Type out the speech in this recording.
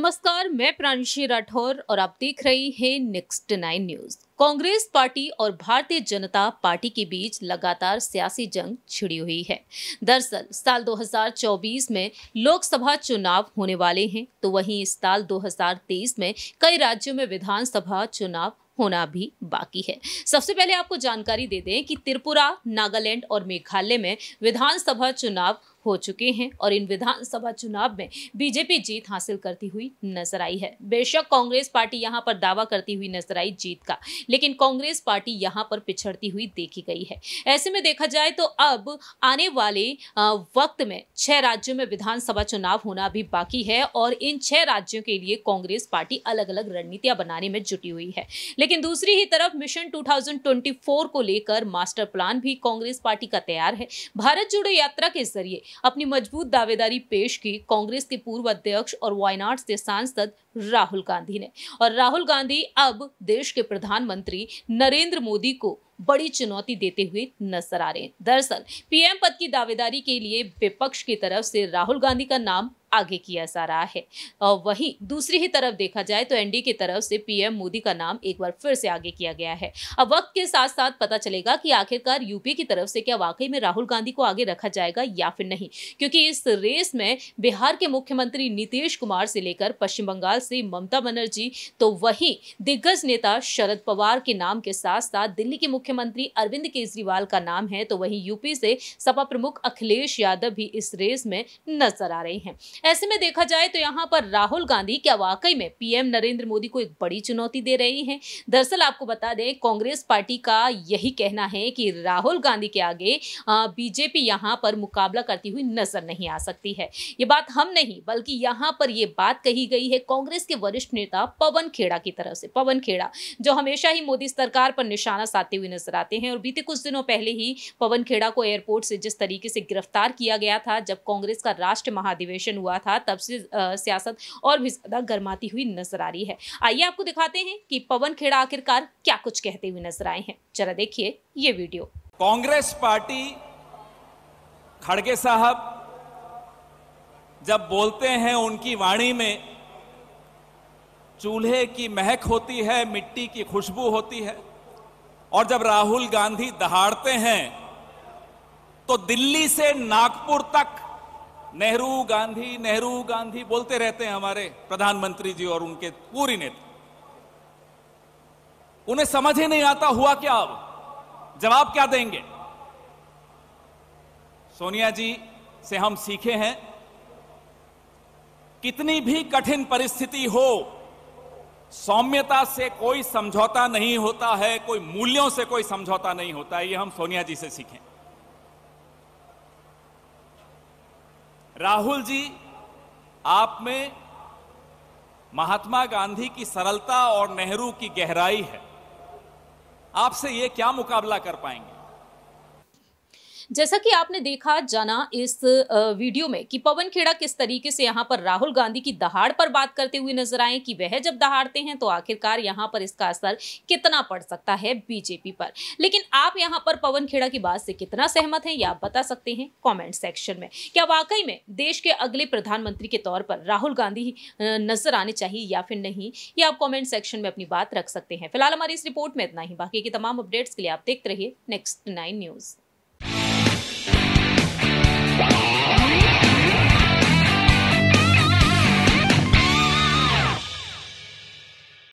नमस्कार मैं प्रांशी राठौर और आप देख रहे हैं next nine news Congress party और भारतीय जनता पार्टी के बीच लगातार सियासी जंग छिड़ी हुई है दरअसल साल 2024 में लोकसभा चुनाव होने वाले हैं तो वहीं इस साल 2023 में कई राज्यों में विधानसभा चुनाव होना भी बाकी है सबसे पहले आपको जानकारी दे दें कि त्रिपुरा नागालैंड और मेघालय में विधानसभा चुनाव हो चुके हैं और इन विधानसभा चुनाव में बीजेपी जीत हासिल करती हुई नजर आई है बेशक कांग्रेस पार्टी यहाँ पर दावा करती हुई नजर आई जीत का लेकिन कांग्रेस पार्टी यहाँ पर पिछड़ती हुई देखी गई है ऐसे में देखा जाए तो अब आने वाले वक्त में छह राज्यों में विधानसभा चुनाव होना भी बाकी है और इन छह राज्यों के लिए कांग्रेस पार्टी अलग अलग रणनीतियां बनाने में जुटी हुई है लेकिन दूसरी ही तरफ मिशन टू को लेकर मास्टर प्लान भी कांग्रेस पार्टी का तैयार है भारत जोड़ो यात्रा के जरिए अपनी मजबूत दावेदारी पेश की कांग्रेस के पूर्व अध्यक्ष और वायनाड से सांसद राहुल गांधी ने और राहुल गांधी अब देश के प्रधानमंत्री नरेंद्र मोदी को बड़ी चुनौती देते हुए नजर आ रहे हैं दरअसल पीएम पद की दावेदारी के लिए विपक्ष की तरफ से राहुल गांधी का नाम आगे किया जा रहा है और वहीं दूसरी ही तरफ देखा जाए तो एनडी की तरफ से पीएम मोदी का नाम एक बार फिर से आगे किया गया है अब वक्त के साथ साथ पता चलेगा कि आखिरकार यूपी की तरफ से क्या वाकई में राहुल गांधी को आगे रखा जाएगा या फिर नहीं क्योंकि इस रेस में बिहार के मुख्यमंत्री नीतीश कुमार से लेकर पश्चिम बंगाल श्री ममता बनर्जी तो वहीं दिग्गज नेता शरद पवार के नाम के साथ साथ दिल्ली के मुख्यमंत्री अरविंद केजरीवाल का नाम है तो वहीं यूपी से सपा प्रमुख अखिलेश यादव भी इस रेस में नजर आ रहे हैं ऐसे में देखा जाए तो यहाँ पर राहुल गांधी क्या वाकई में पीएम नरेंद्र मोदी को एक बड़ी चुनौती दे रहे हैं दरअसल आपको बता दें कांग्रेस पार्टी का यही कहना है कि राहुल गांधी के आगे बीजेपी यहाँ पर मुकाबला करती हुई नजर नहीं आ सकती है ये बात हम नहीं बल्कि यहाँ पर ये बात कही गई है कांग्रेस कांग्रेस के वरिष्ठ नेता पवन खेड़ा की तरफ से पवन खेड़ा जो हमेशा ही मोदी सरकार पर निशाना साधते हुए नजर आते हैं और बीते कुछ दिनों पहले ही पवन खेड़ा को एयरपोर्ट से जिस तरीके से गिरफ्तार किया गया था जब कांग्रेस का राष्ट्र महाधिवेशन हुआ था तब से सियासत और भी ज्यादा गर्माती हुई नजर आ रही है आइए आपको दिखाते हैं कि पवन खेड़ा आखिरकार क्या कुछ कहते हुए नजर आए हैं जरा देखिए ये वीडियो कांग्रेस पार्टी खड़गे साहब जब बोलते हैं उनकी वाणी में चूल्हे की महक होती है मिट्टी की खुशबू होती है और जब राहुल गांधी दहाड़ते हैं तो दिल्ली से नागपुर तक नेहरू गांधी नेहरू गांधी बोलते रहते हैं हमारे प्रधानमंत्री जी और उनके पूरी नेता उन्हें समझ ही नहीं आता हुआ क्या अब जवाब क्या देंगे सोनिया जी से हम सीखे हैं कितनी भी कठिन परिस्थिति हो सौम्यता से कोई समझौता नहीं होता है कोई मूल्यों से कोई समझौता नहीं होता है ये हम सोनिया जी से सीखें राहुल जी आप में महात्मा गांधी की सरलता और नेहरू की गहराई है आपसे ये क्या मुकाबला कर पाएंगे जैसा कि आपने देखा जाना इस वीडियो में कि पवन खेड़ा किस तरीके से यहाँ पर राहुल गांधी की दहाड़ पर बात करते हुए नजर आए कि वह जब दहाड़ते हैं तो आखिरकार यहाँ पर इसका असर कितना पड़ सकता है बीजेपी पर लेकिन आप यहाँ पर पवन खेड़ा की बात से कितना सहमत हैं या आप बता सकते हैं कॉमेंट सेक्शन में क्या वाकई में देश के अगले प्रधानमंत्री के तौर पर राहुल गांधी नजर आने चाहिए या फिर नहीं ये आप कॉमेंट सेक्शन में अपनी बात रख सकते हैं फिलहाल हमारी इस रिपोर्ट में इतना ही बाकी की तमाम अपडेट्स के लिए आप देखते रहिए नेक्स्ट नाइन न्यूज़